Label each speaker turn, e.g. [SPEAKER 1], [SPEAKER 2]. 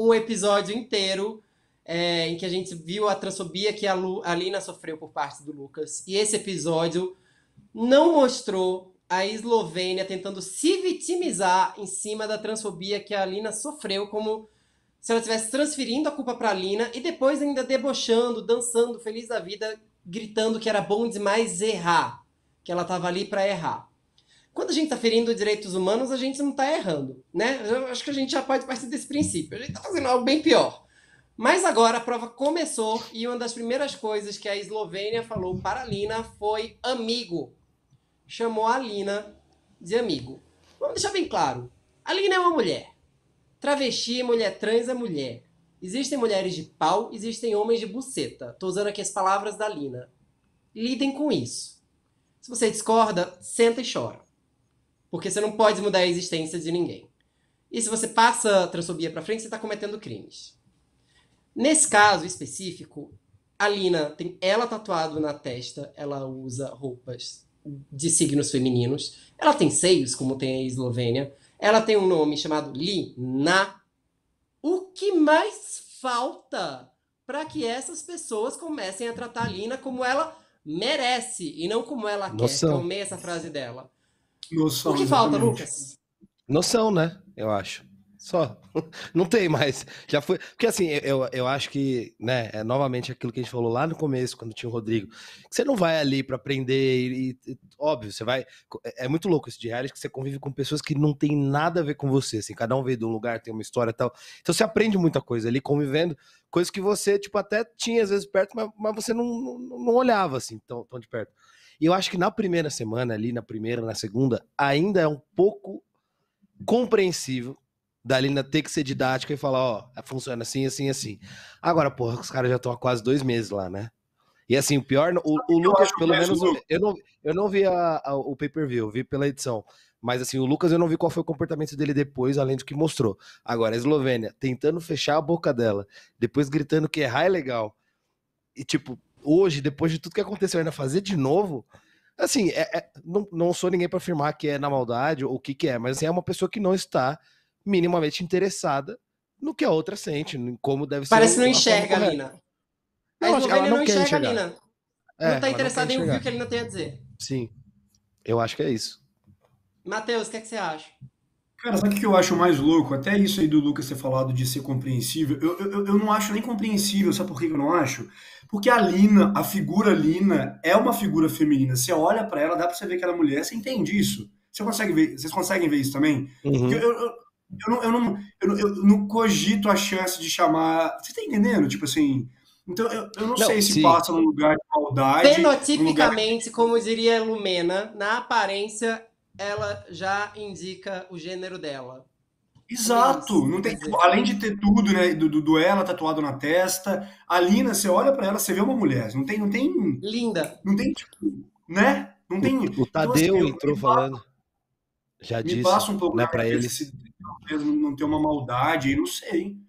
[SPEAKER 1] um episódio inteiro é, em que a gente viu a transfobia que a, Lu, a Lina sofreu por parte do Lucas. E esse episódio não mostrou a Eslovênia tentando se vitimizar em cima da transfobia que a Lina sofreu, como se ela estivesse transferindo a culpa para a Lina e depois ainda debochando, dançando, feliz da vida, gritando que era bom demais errar, que ela estava ali para errar quando a gente está ferindo direitos humanos, a gente não está errando, né? Eu acho que a gente já pode partir desse princípio. A gente está fazendo algo bem pior. Mas agora a prova começou e uma das primeiras coisas que a Eslovênia falou para a Lina foi amigo. Chamou a Lina de amigo. Vamos deixar bem claro. A Lina é uma mulher. Travesti, mulher trans é mulher. Existem mulheres de pau, existem homens de buceta. Estou usando aqui as palavras da Lina. Lidem com isso. Se você discorda, senta e chora. Porque você não pode mudar a existência de ninguém. E se você passa a transfobia para frente, você está cometendo crimes. Nesse caso específico, a Lina tem ela tatuado na testa, ela usa roupas de signos femininos, ela tem seios, como tem a Eslovênia, ela tem um nome chamado Lina. O que mais falta para que essas pessoas comecem a tratar a Lina como ela merece e não como ela Nossa. quer? Tomei essa frase dela.
[SPEAKER 2] Noção. O que falta, exatamente. Lucas? Noção, né? Eu acho. Só. Não tem mais. Já foi. Porque assim, eu, eu acho que, né, é novamente aquilo que a gente falou lá no começo, quando tinha o Rodrigo. você não vai ali para aprender e, e, Óbvio, você vai. É, é muito louco isso de reality que você convive com pessoas que não tem nada a ver com você. Assim, cada um veio de um lugar, tem uma história e tal. Então você aprende muita coisa ali convivendo, coisas que você, tipo, até tinha às vezes perto, mas, mas você não, não, não olhava assim tão, tão de perto. E eu acho que na primeira semana, ali na primeira, na segunda, ainda é um pouco compreensível da Lina ter que ser didática e falar, ó, funciona assim, assim, assim. Agora, porra, os caras já estão há quase dois meses lá, né? E assim, o pior, o, o Lucas, pelo menos, eu não, eu não vi a, a, o pay-per-view, vi pela edição. Mas assim, o Lucas eu não vi qual foi o comportamento dele depois, além do que mostrou. Agora, a Eslovênia tentando fechar a boca dela, depois gritando que errar é legal. E tipo, hoje, depois de tudo que aconteceu, ainda fazer de novo, assim, é, é, não, não sou ninguém para afirmar que é na maldade ou o que, que é, mas assim, é uma pessoa que não está minimamente interessada no que a outra sente, em como deve Parece ser. Parece não enxerga a Lina. Não, a Eslovênia não, não enxerga enxergar. a Lina. É, não tá interessada em ouvir o que a Lina tem a dizer. Sim, eu acho que é isso.
[SPEAKER 1] Matheus, o que, é que você acha?
[SPEAKER 3] Cara, sabe o que eu acho mais louco? Até isso aí do Lucas ter falado de ser compreensível. Eu, eu, eu não acho nem compreensível, sabe por que eu não acho? Porque a Lina, a figura Lina, é uma figura feminina. Você olha para ela, dá pra você ver que ela é mulher, você entende isso. Você consegue ver, vocês conseguem ver isso também? Uhum. Eu, eu, eu, não, eu, não, eu, eu, não cogito a chance de chamar. Você tá entendendo? Tipo assim. Então, eu, eu não, não sei se sim. passa num lugar de maldade. Fenotipicamente,
[SPEAKER 1] lugar... como diria Lumena, na aparência ela já indica o gênero dela. Exato,
[SPEAKER 3] não tem, além de ter tudo, né, do, do, ela tatuado na testa, a Lina, você olha para ela, você vê uma mulher, não tem, não tem linda, não tem tipo, né, não tem. O, o então, Tadeu então, assim, entrou me falando, me já me disse, passa um pouco né, para ele, se, assim, talvez não ter uma maldade, não sei.